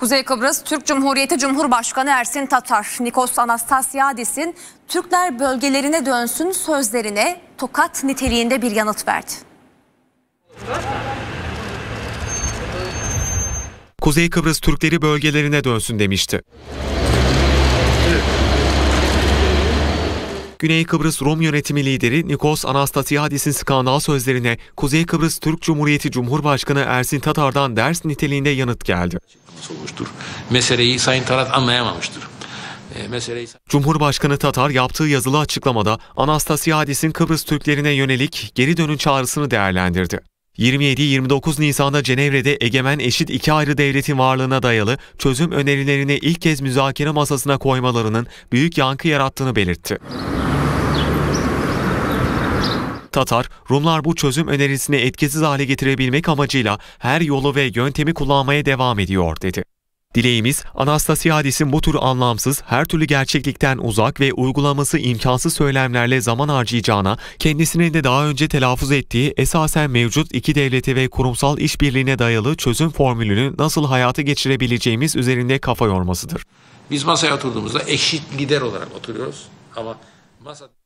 Kuzey Kıbrıs Türk Cumhuriyeti Cumhurbaşkanı Ersin Tatar, Nikos Anastasiadis'in Türkler bölgelerine dönsün sözlerine tokat niteliğinde bir yanıt verdi. Kuzey Kıbrıs Türkleri bölgelerine dönsün demişti. Güney Kıbrıs Rum yönetimi lideri Nikos Anastasiadis'in skandal sözlerine Kuzey Kıbrıs Türk Cumhuriyeti Cumhurbaşkanı Ersin Tatar'dan ders niteliğinde yanıt geldi. Olmuştur. Meseleyi Sayın Tarat anlayamamıştır. Ee, meseleyi... Cumhurbaşkanı Tatar yaptığı yazılı açıklamada Anastasiadis'in Kıbrıs Türklerine yönelik geri dönün çağrısını değerlendirdi. 27-29 Nisan'da Cenevre'de egemen eşit iki ayrı devletin varlığına dayalı çözüm önerilerini ilk kez müzakere masasına koymalarının büyük yankı yarattığını belirtti. Tatar, Rumlar bu çözüm önerisini etkisiz hale getirebilmek amacıyla her yolu ve yöntemi kullanmaya devam ediyor dedi. Dileğimiz Anastasiadis'in bu tür anlamsız, her türlü gerçeklikten uzak ve uygulaması imkansız söylemlerle zaman harcayacağına, kendisinin de daha önce telaffuz ettiği esasen mevcut iki devlete ve kurumsal işbirliğine dayalı çözüm formülünü nasıl hayata geçirebileceğimiz üzerinde kafa yormasıdır. Biz masaya oturduğumuzda eşit lider olarak oturuyoruz ama masa...